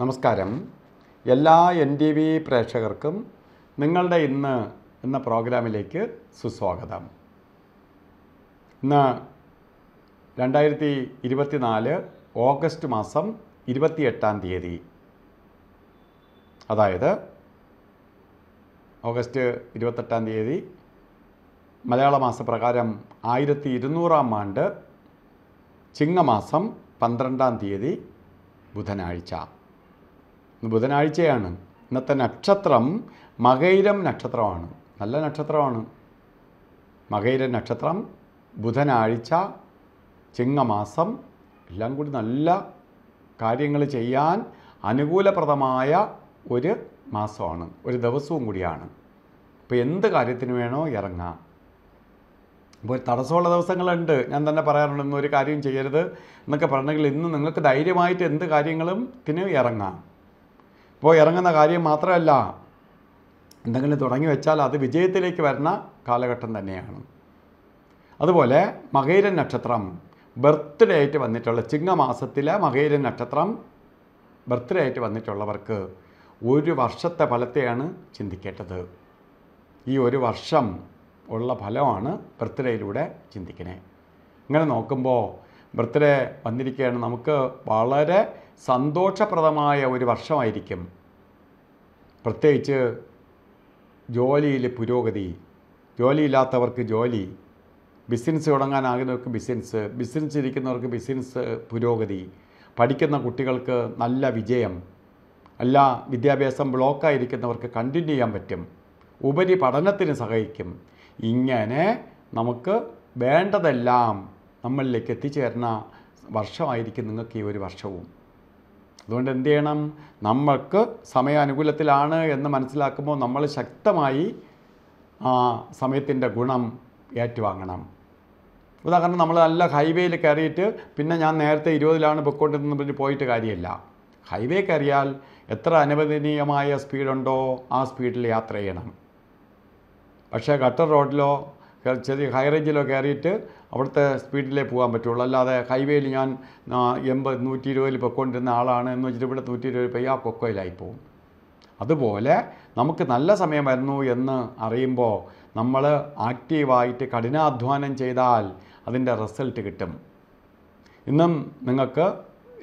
നമസ്കാരം എല്ലാ N T V പ്രേക്ഷകർക്കും നിങ്ങളുടെ ഇന്ന് എന്ന പ്രോഗ്രാമിലേക്ക് സുസ്വാഗതം ഇന്ന് രണ്ടായിരത്തി ഇരുപത്തിനാല് ഓഗസ്റ്റ് മാസം ഇരുപത്തിയെട്ടാം തീയതി അതായത് ഓഗസ്റ്റ് ഇരുപത്തെട്ടാം തീയതി മലയാള മാസപ്രകാരം ആയിരത്തി ഇരുന്നൂറാം ആണ്ട് ചിങ്ങമാസം പന്ത്രണ്ടാം തീയതി ബുധനാഴ്ച ബുധനാഴ്ചയാണ് ഇന്നത്തെ നക്ഷത്രം മകൈരം നക്ഷത്രമാണ് നല്ല നക്ഷത്രമാണ് മകൈര നക്ഷത്രം ബുധനാഴ്ച ചിങ്ങമാസം എല്ലാം കൂടി നല്ല കാര്യങ്ങൾ ചെയ്യാൻ അനുകൂലപ്രദമായ ഒരു മാസമാണ് ഒരു ദിവസവും കൂടിയാണ് അപ്പോൾ എന്ത് കാര്യത്തിന് വേണോ ഇറങ്ങാം ഇപ്പോൾ തടസ്സമുള്ള ദിവസങ്ങളുണ്ട് ഞാൻ തന്നെ പറയാറുണ്ട് ഒരു കാര്യം ചെയ്യരുത് എന്നൊക്കെ പറഞ്ഞെങ്കിൽ ഇന്ന് നിങ്ങൾക്ക് ധൈര്യമായിട്ട് എന്ത് കാര്യങ്ങളും ഇതിന് ഇറങ്ങാം ഇപ്പോൾ ഇറങ്ങുന്ന കാര്യം മാത്രമല്ല എന്തെങ്കിലും തുടങ്ങി വെച്ചാൽ അത് വിജയത്തിലേക്ക് വരുന്ന കാലഘട്ടം തന്നെയാണ് അതുപോലെ മകൈര നക്ഷത്രം ബർത്ത്ഡേ ആയിട്ട് വന്നിട്ടുള്ള ചിങ്ങമാസത്തിലെ മകൈര നക്ഷത്രം ബർത്ത്ഡേ ആയിട്ട് വന്നിട്ടുള്ളവർക്ക് ഒരു വർഷത്തെ ഫലത്തെയാണ് ചിന്തിക്കേണ്ടത് ഈ ഒരു വർഷം ഉള്ള ഫലമാണ് ബർത്ത്ഡേയിലൂടെ ചിന്തിക്കണേ ഇങ്ങനെ നോക്കുമ്പോൾ ബർത്ത്ഡേ വന്നിരിക്കുകയാണ് നമുക്ക് വളരെ സന്തോഷപ്രദമായ ഒരു വർഷമായിരിക്കും പ്രത്യേകിച്ച് ജോലിയിൽ പുരോഗതി ജോലിയില്ലാത്തവർക്ക് ജോലി ബിസിനസ് തുടങ്ങാനാകുന്നവർക്ക് ബിസിനസ് ബിസിനസ് ഇരിക്കുന്നവർക്ക് ബിസിനസ് പുരോഗതി പഠിക്കുന്ന കുട്ടികൾക്ക് നല്ല വിജയം എല്ലാ വിദ്യാഭ്യാസം ബ്ലോക്കായിരിക്കുന്നവർക്ക് കണ്ടിന്യൂ ചെയ്യാൻ പറ്റും ഉപരി പഠനത്തിന് സഹായിക്കും ഇങ്ങനെ നമുക്ക് വേണ്ടതെല്ലാം നമ്മളിലേക്ക് എത്തിച്ചേർന്ന വർഷമായിരിക്കും നിങ്ങൾക്ക് ഈ ഒരു വർഷവും അതുകൊണ്ട് എന്ത് ചെയ്യണം നമ്മൾക്ക് സമയാനുകൂലത്തിലാണ് എന്ന് മനസ്സിലാക്കുമ്പോൾ നമ്മൾ ശക്തമായി ആ സമയത്തിൻ്റെ ഗുണം ഏറ്റുവാങ്ങണം ഉദാഹരണം നമ്മൾ നല്ല ഹൈവേയിൽ കയറിയിട്ട് പിന്നെ ഞാൻ നേരത്തെ ഇരുപതിലാണ് പൊയ്ക്കൊണ്ടിരുന്നത് പറഞ്ഞ് പോയിട്ട് കാര്യമില്ല ഹൈവേ കയറിയാൽ എത്ര അനുവദനീയമായ സ്പീഡുണ്ടോ ആ സ്പീഡിൽ യാത്ര ചെയ്യണം പക്ഷേ ഗട്ടർ റോഡിലോ ചെറിയ ഹൈ റേഞ്ചിലോ കയറിയിട്ട് അവിടുത്തെ സ്പീഡിലേ പോകാൻ പറ്റുള്ളൂ അല്ലാതെ ഹൈവേയിൽ ഞാൻ എൺപത് നൂറ്റി ഇരുപതിൽ പൊയ്ക്കൊണ്ടിരുന്ന ആളാണ് എന്ന് വെച്ചിട്ട് ഇവിടെ നൂറ്റി ഇരുപത് പോയി ആ കൊക്കോയിലായി പോകും അതുപോലെ നമുക്ക് നല്ല സമയം വരുന്നു എന്ന് അറിയുമ്പോൾ നമ്മൾ ആക്റ്റീവായിട്ട് കഠിനാധ്വാനം ചെയ്താൽ അതിൻ്റെ റിസൾട്ട് കിട്ടും ഇന്നും നിങ്ങൾക്ക്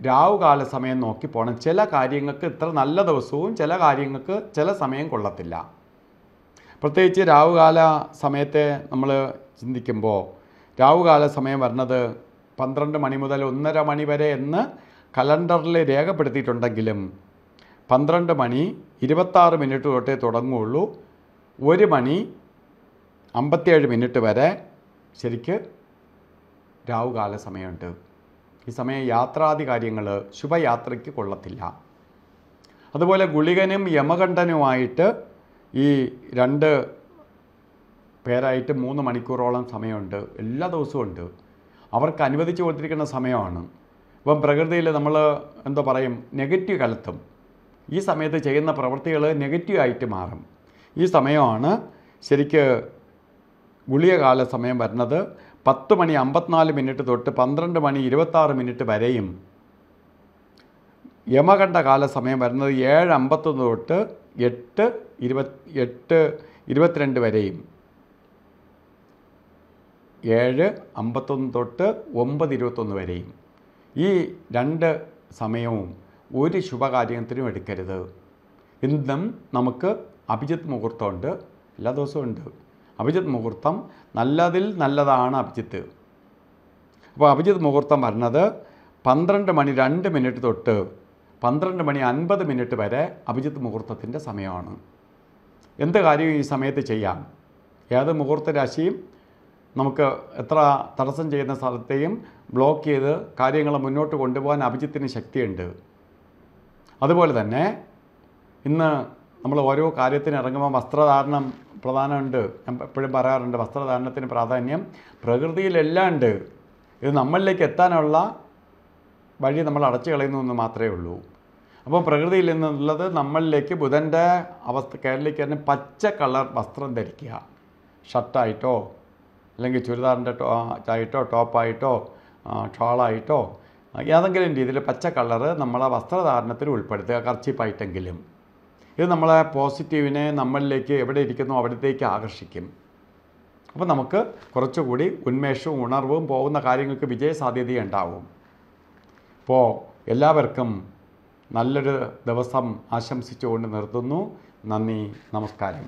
രാവുകാല സമയം നോക്കി പോകണം ചില കാര്യങ്ങൾക്ക് ഇത്ര നല്ല ദിവസവും ചില കാര്യങ്ങൾക്ക് ചില സമയം കൊള്ളത്തില്ല പ്രത്യേകിച്ച് രാവുകാല സമയത്തെ നമ്മൾ ചിന്തിക്കുമ്പോൾ രാവുകാല സമയം വരുന്നത് പന്ത്രണ്ട് മണി മുതൽ ഒന്നര മണി വരെ എന്ന് കലണ്ടറിൽ രേഖപ്പെടുത്തിയിട്ടുണ്ടെങ്കിലും പന്ത്രണ്ട് മണി ഇരുപത്താറ് മിനിറ്റ് തൊട്ടേ തുടങ്ങുകയുള്ളൂ ഒരു മണി അമ്പത്തിയേഴ് മിനിറ്റ് വരെ ശരിക്ക് രാവുകാല സമയമുണ്ട് ഈ സമയം യാത്രാദി ശുഭയാത്രയ്ക്ക് കൊള്ളത്തില്ല അതുപോലെ ഗുളികനും യമകണ്ഠനുമായിട്ട് ഈ രണ്ട് പേരായിട്ട് മൂന്ന് മണിക്കൂറോളം സമയമുണ്ട് എല്ലാ ദിവസവും ഉണ്ട് അവർക്ക് അനുവദിച്ചു കൊടുത്തിരിക്കുന്ന സമയമാണ് ഇപ്പം പ്രകൃതിയിൽ നമ്മൾ എന്താ പറയും നെഗറ്റീവ് കലത്തും ഈ സമയത്ത് ചെയ്യുന്ന പ്രവൃത്തികൾ നെഗറ്റീവായിട്ട് മാറും ഈ സമയമാണ് ശരിക്ക് ഗുളികകാല സമയം വരുന്നത് പത്ത് മണി അമ്പത്തിനാല് മിനിറ്റ് തൊട്ട് പന്ത്രണ്ട് മണി ഇരുപത്താറ് മിനിറ്റ് വരെയും യമകണ്ഠ കാല സമയം വരുന്നത് ഏഴ് അമ്പത്തൊന്ന് തൊട്ട് എട്ട് ഇരുപത് എട്ട് ഇരുപത്തിരണ്ട് വരെയും ഏഴ് അമ്പത്തൊന്ന് തൊട്ട് ഒമ്പത് ഇരുപത്തൊന്ന് വരെയും ഈ രണ്ട് സമയവും ഒരു ശുഭകാര്യത്തിനും എടുക്കരുത് ഇന്നും നമുക്ക് അഭിജിത് മുഹൂർത്തമുണ്ട് എല്ലാ ദിവസവും ഉണ്ട് അഭിജിത് മുഹൂർത്തം നല്ലതിൽ നല്ലതാണ് അഭിജിത്ത് അപ്പോൾ അഭിജിത് മുഹൂർത്തം വരുന്നത് പന്ത്രണ്ട് മണി രണ്ട് മിനിറ്റ് തൊട്ട് പന്ത്രണ്ട് മണി അൻപത് മിനിറ്റ് വരെ അഭിജിത് മുഹൂർത്തത്തിൻ്റെ സമയമാണ് എന്ത് കാര്യവും ഈ സമയത്ത് ചെയ്യാം ഏത് മുഹൂർത്ത രാശിയും നമുക്ക് എത്ര തടസ്സം ചെയ്യുന്ന സ്ഥലത്തെയും ബ്ലോക്ക് ചെയ്ത് കാര്യങ്ങൾ മുന്നോട്ട് കൊണ്ടുപോകാൻ അഭിജിത്തിന് ശക്തിയുണ്ട് അതുപോലെ തന്നെ ഇന്ന് നമ്മൾ ഓരോ കാര്യത്തിന് ഇറങ്ങുമ്പോൾ വസ്ത്രധാരണം പ്രധാനമുണ്ട് ഞാൻ എപ്പോഴും പറയാറുണ്ട് വസ്ത്രധാരണത്തിന് പ്രാധാന്യം പ്രകൃതിയിലെല്ലാം ഉണ്ട് ഇത് നമ്മളിലേക്ക് എത്താനുള്ള വഴി നമ്മൾ അടച്ചു കളയുന്നു എന്ന് മാത്രമേ ഉള്ളൂ അപ്പോൾ പ്രകൃതിയിൽ നിന്നുള്ളത് നമ്മളിലേക്ക് ബുധൻ്റെ അവസ്ഥ തന്നെ പച്ച കളർ വസ്ത്രം ധരിക്കുക ഷർട്ടായിട്ടോ അല്ലെങ്കിൽ ചുരിദാറിൻ്റെ ടോ ആയിട്ടോ ടോപ്പായിട്ടോ ഷോളായിട്ടോ ഏതെങ്കിലും രീതിയിൽ പച്ച കളറ് നമ്മളെ വസ്ത്രധാരണത്തിൽ ഉൾപ്പെടുത്തുക കർച്ചിപ്പായിട്ടെങ്കിലും ഇത് നമ്മളെ പോസിറ്റീവിനെ നമ്മളിലേക്ക് എവിടെ ഇരിക്കുന്നു അവിടത്തേക്ക് ആകർഷിക്കും അപ്പോൾ നമുക്ക് കുറച്ചുകൂടി ഉന്മേഷവും ഉണർവും പോകുന്ന കാര്യങ്ങൾക്ക് വിജയസാധ്യതയുണ്ടാവും ഉണ്ടാവും അപ്പോൾ എല്ലാവർക്കും നല്ലൊരു ദിവസം ആശംസിച്ചുകൊണ്ട് നിർത്തുന്നു നന്ദി നമസ്കാരം